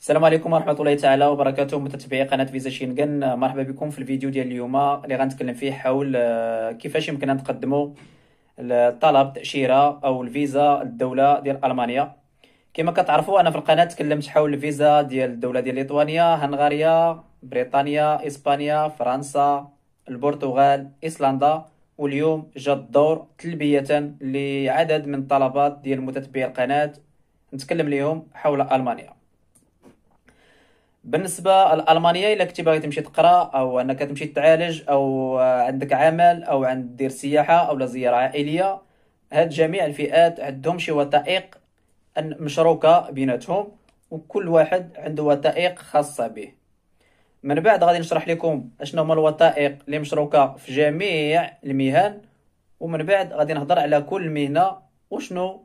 السلام عليكم ورحمه الله تعالى وبركاته متتبعي قناه فيزا شينغن مرحبا بكم في الفيديو ديال اليوم اللي غنتكلم فيه حول آه، كيفاش يمكن تقدموا طلب تاشيره او الفيزا للدوله ديال المانيا كما كتعرفوا انا في القناه تكلمت حول الفيزا ديال الدوله ديال ليتوانيا هنغاريا بريطانيا اسبانيا فرنسا البرتغال ايسلندا واليوم جا الدور تلبيه لعدد من الطلبات ديال متتبعي القناه نتكلم اليوم حول المانيا بالنسبه الالمانيه الا كنتي باغي تمشي تقرا او انك تمشي تعالج او عندك عمل او عند دير سياحه او زياره عائليه هاد جميع الفئات عندهم شي وثائق مشروكه بيناتهم وكل واحد عنده وثائق خاصه به من بعد غادي نشرح لكم اشنو هما الوثائق اللي مشروكه في جميع المهن ومن بعد غادي نهضر على كل مهنه وشنو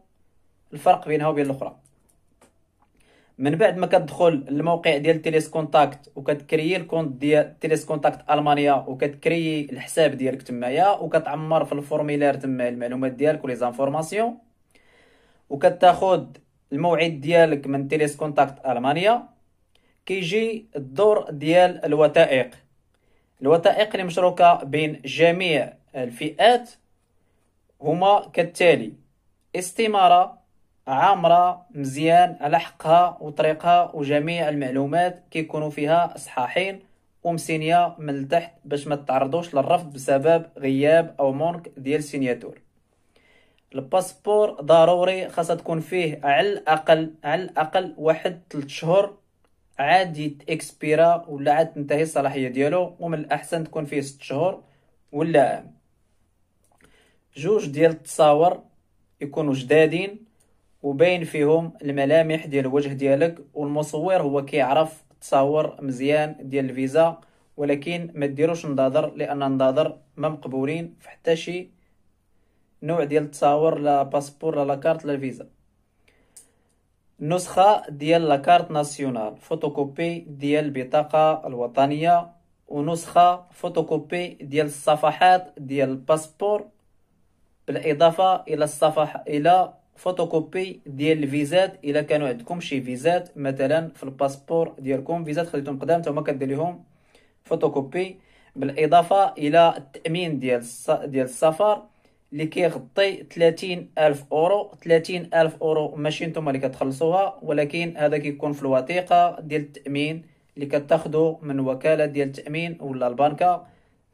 الفرق بينها وبين الاخرى من بعد ما كتدخل الموقع ديال تيليس كونتاكت وكتكريي الكونت ديال تيليس كونتاكت المانيا وكتكريي الحساب ديالك تمايا وكتعمر في الفورميلير تما المعلومات ديالك ولي زانفورماسيون وكتاخد الموعد ديالك من تيليس كونتاكت المانيا كيجي الدور ديال الوثائق الوثائق اللي مشروكه بين جميع الفئات هما كالتالي استماره عامرة مزيان على حقها وطريقها وجميع المعلومات كيكونوا فيها صحاحين ومسينيا من التحت باش ما تتعرضوش للرفض بسبب غياب أو مونك ديال سينياتور الباسبور ضروري خاصها تكون فيه على الأقل على الأقل واحد تلت شهور عاد اكسبيرا ولا عاد تنتهي الصلاحية ديالو ومن الأحسن تكون فيه ست شهور ولا عام جوج ديال التصاور يكونوا جدادين وباين فيهم الملامح ديال الوجه ديالك والمصور هو كيعرف تصور مزيان ديال الفيزا ولكن ما ديروش نظاظر لان النظاظر ما مقبولين في حتى شي نوع ديال التصاور لا باسبور لا لاكارت لا الفيزا نسخه ديال لاكارت ناسيونال فوتوكوبي ديال البطاقه الوطنيه ونسخه فوتوكوبي ديال الصفحات ديال الباسبور بالاضافه الى الصفحه الى فوتوكوبي ديال الفيزات الا كانوا عندكم شي فيزات مثلا في الباسبور ديالكم فيزات خديتهم قدام نتوما كدير لهم فوتوكوبي بالاضافه الى التامين ديال ديال السفر اللي كيغطي 30 الف اورو 30 الف اورو ماشي نتوما اللي كتخلصوها ولكن هذا كيكون في الوثيقه ديال التامين اللي كتاخذوا من وكاله ديال التامين ولا البنكه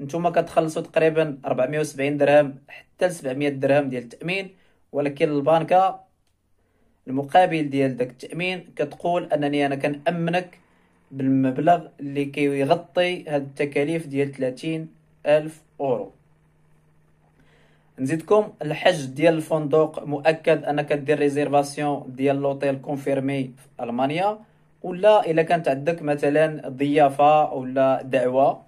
نتوما كتخلصوا تقريبا 470 درهم حتى 700 درهم ديال التامين ولكن البنكة المقابل ديال داك التامين كتقول انني انا كنامنك بالمبلغ اللي كيغطي هاد التكاليف ديال 30 الف اورو نزيدكم الحج ديال الفندق مؤكد انك دير ريزيرفاسيون ديال لوطيل كونفيرمي في المانيا ولا الا كانت عندك مثلا ضيافه ولا دعوه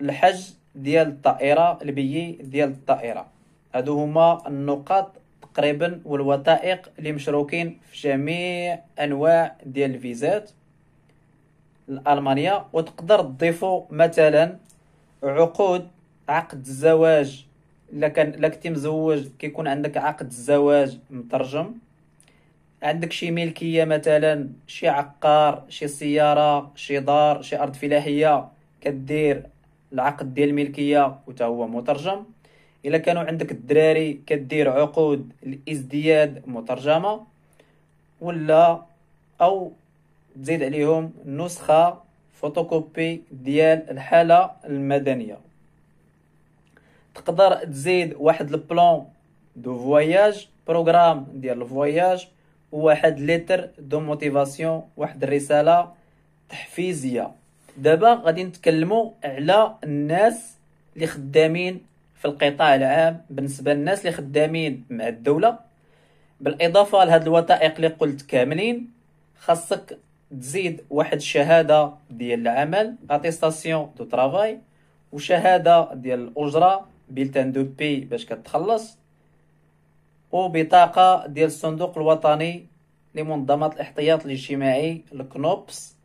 الحج ديال الطائره البيي ديال الطائره هادو هما النقاط تقريبا والوثائق اللي مشروكين في جميع انواع ديال الفيزات لالمانيا وتقدر تضيفوا مثلا عقود عقد الزواج لكن كان كنتي مزوج كيكون عندك عقد الزواج مترجم عندك شي ملكيه مثلا شي عقار شي سياره شي دار شي ارض فلاحيه كدير العقد ديال الملكيه وتا هو مترجم الا كانوا عندك الدراري كدير عقود الازدياد مترجمه ولا او تزيد عليهم نسخه فوتوكوبي ديال الحاله المدنيه تقدر تزيد واحد البلان دو فواياج بروغرام ديال الفواياج وواحد لتر دو موتيفاسيون واحد الرساله تحفيزيه دابا غادي نتكلموا على الناس اللي خدامين في القطاع العام بالنسبه للناس اللي خدامين مع الدوله بالاضافه لهاد الوثائق اللي قلت كاملين خاصك تزيد واحد الشهاده ديال العمل اتيستاسيون دو ترافاي وشهاده ديال الاجره بيلتان دو بي باش كتخلص وبطاقه ديال الصندوق الوطني لمنظمه الاحتياط الاجتماعي الكنوبس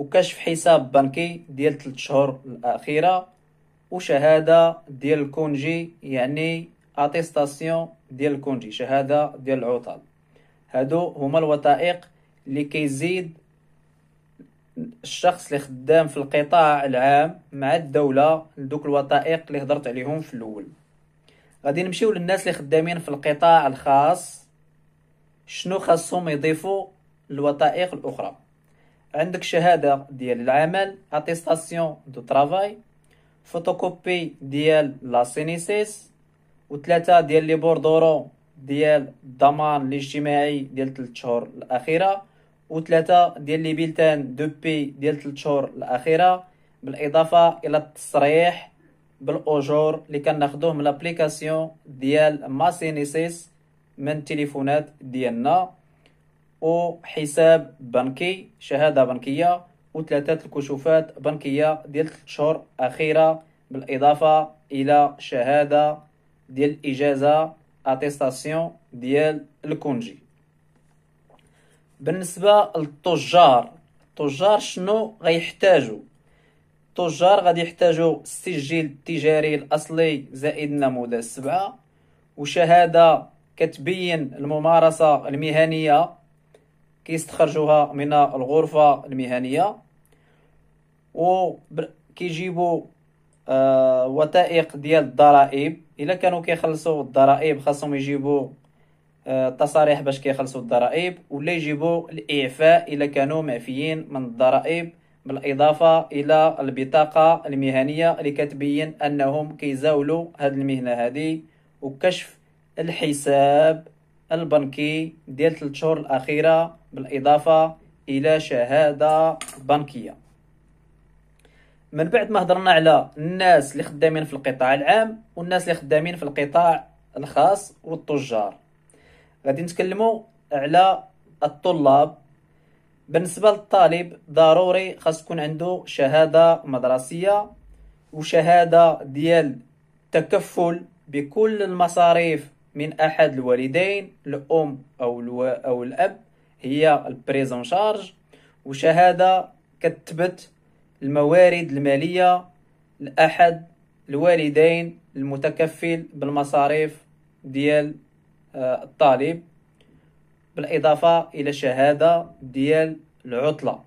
وكشف حساب بنكي ديال 3 شهور الاخيره وشهاده ديال الكونجي يعني اتيستاسيون ديال الكونجي شهاده ديال العطل هادو هما الوثائق اللي كيزيد الشخص اللي خدام في القطاع العام مع الدوله لدوك الوثائق اللي هضرت عليهم في الاول غادي نمشيو للناس اللي خدامين في القطاع الخاص شنو خاصهم يضيفوا الوثائق الاخرى عندك شهاده ديال العمل اتيستاسيون دو ترافاي فوتوكوبي ديال لا سينيسيس وثلاثه ديال لي بوردورو ديال الضمان الاجتماعي ديال 3 شهور الاخيره وثلاثه ديال لي بيلتان دو بي ديال 3 شهور الاخيره بالاضافه الى التصريح بالاجور اللي كناخدوه من لابليكاسيون ديال ماسينيسيس من التليفونات ديالنا او حساب بنكي شهادة بنكية وثلاثة الكشوفات بنكية ديال 3 شهور أخيرة بالإضافة إلى شهادة ديال إجازة اتيستاسيون ديال الكونجي بالنسبة للتجار التجار شنو غيحتاجوا التجار غادي يحتاجوا السجل التجاري الأصلي زائد نموذج السبعة وشهادة كتبين الممارسة المهنية كيستخرجوها من الغرفة المهنية و كيجيبوا آه وثائق ديال الضرائب الا كانوا كيخلصوا الضرائب خاصهم يجيبوا آه تصاريح باش كيخلصوا الضرائب ولا يجيبوا الاعفاء الا كانوا معفيين من الضرائب بالاضافه الى البطاقه المهنيه اللي كتبين انهم كيزاولوا هذه المهنه هذه وكشف الحساب البنكي ديال 3 شهور الأخيرة بالإضافة إلى شهادة بنكية من بعد ما هضرنا على الناس اللي خدامين في القطاع العام والناس اللي خدامين في القطاع الخاص والتجار غادي نتكلموا على الطلاب بالنسبه للطالب ضروري خاص تكون عنده شهاده مدرسيه وشهاده ديال تكفل بكل المصاريف من احد الوالدين الام او الو او الاب هي البريزون شارج وشهاده كتبت الموارد الماليه لاحد الوالدين المتكفل بالمصاريف ديال آه، الطالب بالاضافه الى شهاده ديال العطله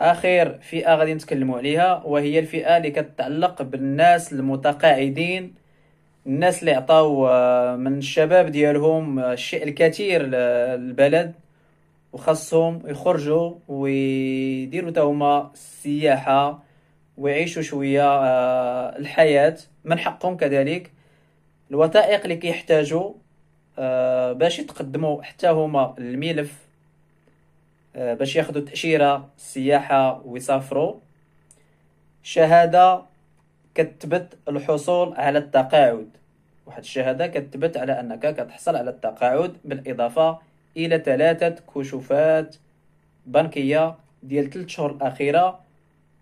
اخر فئه غادي نتكلموا عليها وهي الفئه اللي كتعلق بالناس المتقاعدين الناس اللي عطاو آه، من الشباب ديالهم آه، الشيء الكثير للبلد وخاصهم يخرجوا ويديروا توما السياحه ويعيشوا شويه آه، الحياه من حقهم كذلك الوثائق اللي كيحتاجوا باش يتقدموا حتى هما الملف باش ياخذوا تاشيره السياحه ويسافروا شهاده كتبت الحصول على التقاعد واحد الشهاده كتبت على انك كتحصل على التقاعد بالاضافه الى ثلاثه كشوفات بنكيه ديال 3 شهور الاخيره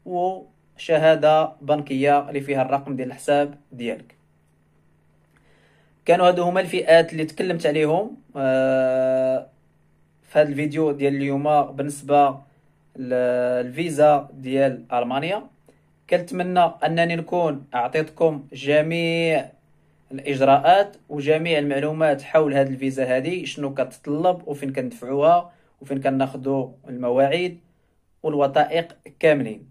وشهاده بنكيه اللي فيها الرقم ديال الحساب ديالك كانوا هادو هما الفئات اللي تكلمت عليهم آه، في هذا الفيديو ديال اليوم بالنسبه للفيزا ديال المانيا كنتمنى انني نكون اعطيتكم جميع الاجراءات وجميع المعلومات حول هاد الفيزا هذه شنو كتطلب وفين كندفعوها وفين كناخذوا المواعيد والوثائق كاملين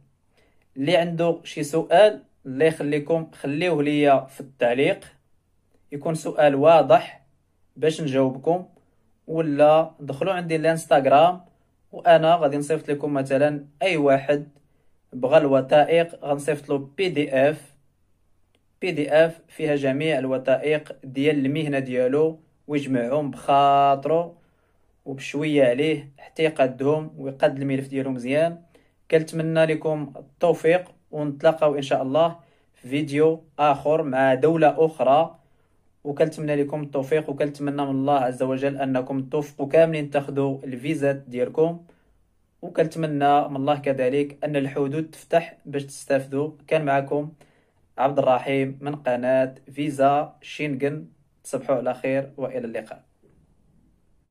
اللي عنده شي سؤال اللي يخليكم خليوه ليا في التعليق يكون سؤال واضح باش نجاوبكم ولا دخلوا عندي الانستغرام وانا غادي نصيفط لكم مثلا اي واحد بغى الوثائق له بي دي اف بي دي اف فيها جميع الوثائق ديال المهنه ديالو ويجمعهم بخاطرو وبشويه عليه حتى يقدهم ويقد الملف ديالو مزيان كنتمنى لكم التوفيق ونتلاقاو ان شاء الله في فيديو اخر مع دوله اخرى وكنتمنى لكم التوفيق وكنتمنى من الله عز وجل انكم توفقوا كاملين تاخذوا الفيزات ديالكم وكنتمنى من الله كذلك ان الحدود تفتح باش تستافدوا كان معكم عبد الرحيم من قناه فيزا شينغن تصبحوا على خير والى اللقاء